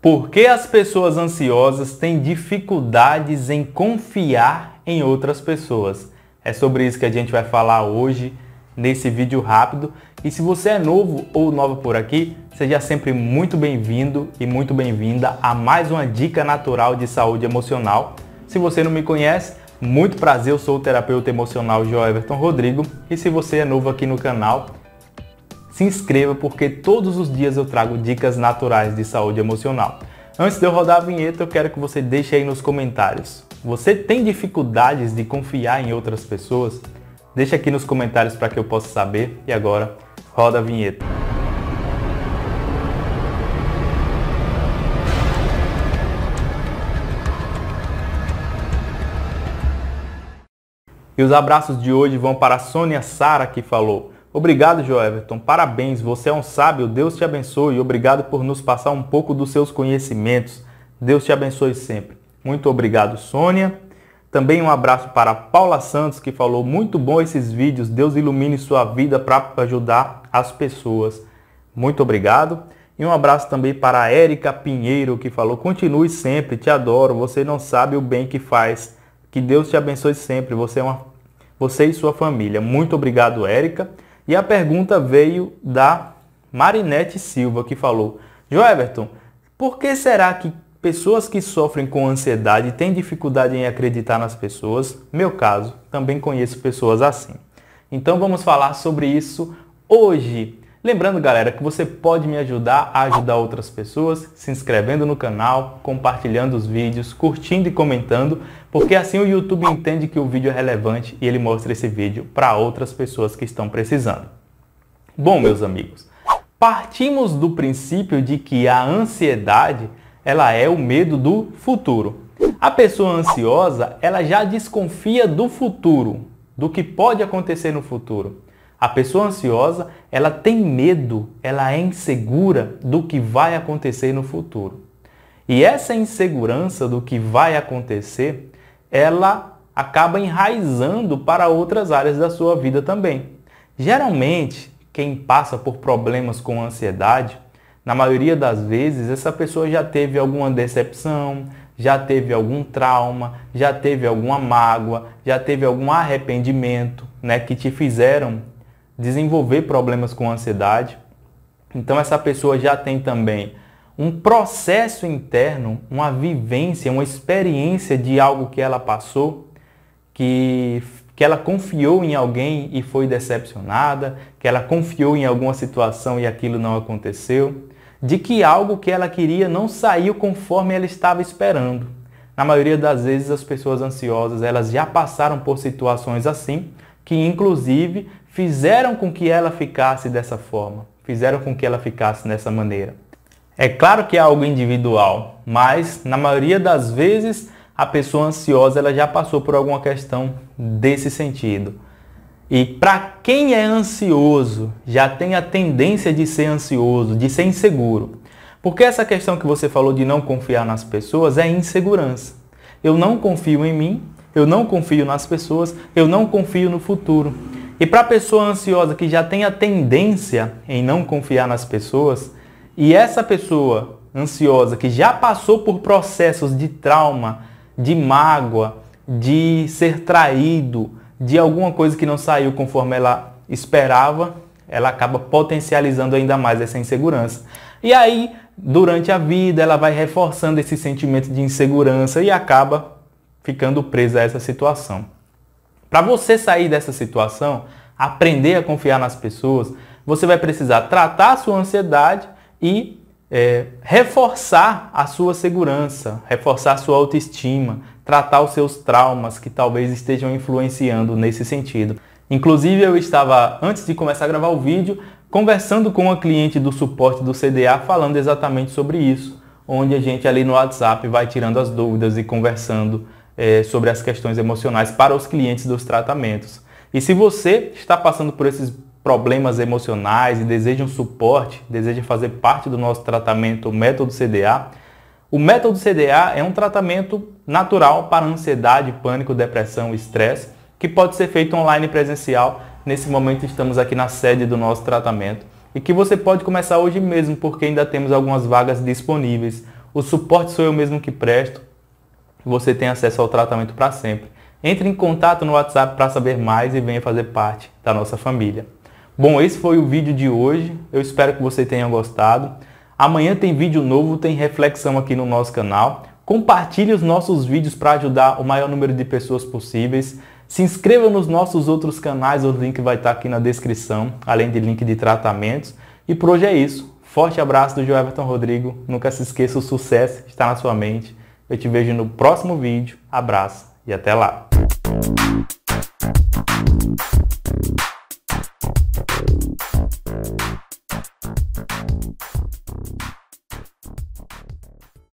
Por que as pessoas ansiosas têm dificuldades em confiar em outras pessoas? É sobre isso que a gente vai falar hoje nesse vídeo rápido. E se você é novo ou nova por aqui, seja sempre muito bem-vindo e muito bem-vinda a mais uma dica natural de saúde emocional. Se você não me conhece, muito prazer, eu sou o terapeuta emocional João Everton Rodrigo. E se você é novo aqui no canal, se inscreva porque todos os dias eu trago dicas naturais de saúde emocional. Antes de eu rodar a vinheta, eu quero que você deixe aí nos comentários. Você tem dificuldades de confiar em outras pessoas? Deixa aqui nos comentários para que eu possa saber. E agora, roda a vinheta. E os abraços de hoje vão para a Sônia Sara que falou: Obrigado, Everton. Parabéns, você é um sábio. Deus te abençoe. Obrigado por nos passar um pouco dos seus conhecimentos. Deus te abençoe sempre. Muito obrigado, Sônia. Também um abraço para Paula Santos, que falou muito bom esses vídeos. Deus ilumine sua vida para ajudar as pessoas. Muito obrigado. E um abraço também para a Érica Pinheiro, que falou: "Continue sempre, te adoro. Você não sabe o bem que faz. Que Deus te abençoe sempre. Você é uma você e sua família. Muito obrigado, Érica. E a pergunta veio da Marinete Silva, que falou: Everton, por que será que pessoas que sofrem com ansiedade têm dificuldade em acreditar nas pessoas? Meu caso, também conheço pessoas assim. Então vamos falar sobre isso hoje. Lembrando, galera, que você pode me ajudar a ajudar outras pessoas se inscrevendo no canal, compartilhando os vídeos, curtindo e comentando, porque assim o YouTube entende que o vídeo é relevante e ele mostra esse vídeo para outras pessoas que estão precisando. Bom, meus amigos, partimos do princípio de que a ansiedade ela é o medo do futuro. A pessoa ansiosa, ela já desconfia do futuro, do que pode acontecer no futuro. A pessoa ansiosa, ela tem medo, ela é insegura do que vai acontecer no futuro. E essa insegurança do que vai acontecer, ela acaba enraizando para outras áreas da sua vida também. Geralmente, quem passa por problemas com ansiedade, na maioria das vezes, essa pessoa já teve alguma decepção, já teve algum trauma, já teve alguma mágoa, já teve algum arrependimento, né, que te fizeram desenvolver problemas com ansiedade. Então essa pessoa já tem também um processo interno, uma vivência, uma experiência de algo que ela passou, que, que ela confiou em alguém e foi decepcionada, que ela confiou em alguma situação e aquilo não aconteceu, de que algo que ela queria não saiu conforme ela estava esperando. Na maioria das vezes as pessoas ansiosas, elas já passaram por situações assim, que inclusive fizeram com que ela ficasse dessa forma, fizeram com que ela ficasse dessa maneira. É claro que é algo individual, mas na maioria das vezes a pessoa ansiosa ela já passou por alguma questão desse sentido. E para quem é ansioso, já tem a tendência de ser ansioso, de ser inseguro. Porque essa questão que você falou de não confiar nas pessoas é insegurança. Eu não confio em mim, eu não confio nas pessoas, eu não confio no futuro. E para a pessoa ansiosa que já tem a tendência em não confiar nas pessoas, e essa pessoa ansiosa que já passou por processos de trauma, de mágoa, de ser traído, de alguma coisa que não saiu conforme ela esperava, ela acaba potencializando ainda mais essa insegurança. E aí, durante a vida, ela vai reforçando esse sentimento de insegurança e acaba ficando presa a essa situação. Para você sair dessa situação, aprender a confiar nas pessoas, você vai precisar tratar a sua ansiedade e é, reforçar a sua segurança, reforçar a sua autoestima, tratar os seus traumas que talvez estejam influenciando nesse sentido. Inclusive, eu estava, antes de começar a gravar o vídeo, conversando com uma cliente do suporte do CDA falando exatamente sobre isso, onde a gente ali no WhatsApp vai tirando as dúvidas e conversando é, sobre as questões emocionais para os clientes dos tratamentos. E se você está passando por esses problemas emocionais e deseja um suporte, deseja fazer parte do nosso tratamento Método CDA, o método CDA é um tratamento natural para ansiedade, pânico, depressão estresse, que pode ser feito online presencial. Nesse momento estamos aqui na sede do nosso tratamento e que você pode começar hoje mesmo, porque ainda temos algumas vagas disponíveis. O suporte sou eu mesmo que presto você tem acesso ao tratamento para sempre. Entre em contato no WhatsApp para saber mais e venha fazer parte da nossa família. Bom, esse foi o vídeo de hoje. Eu espero que você tenha gostado. Amanhã tem vídeo novo, tem reflexão aqui no nosso canal. Compartilhe os nossos vídeos para ajudar o maior número de pessoas possíveis. Se inscreva nos nossos outros canais, o link vai estar tá aqui na descrição, além de link de tratamentos. E por hoje é isso. Forte abraço do João Everton Rodrigo. Nunca se esqueça, o sucesso está na sua mente. Eu te vejo no próximo vídeo. Abraço e até lá.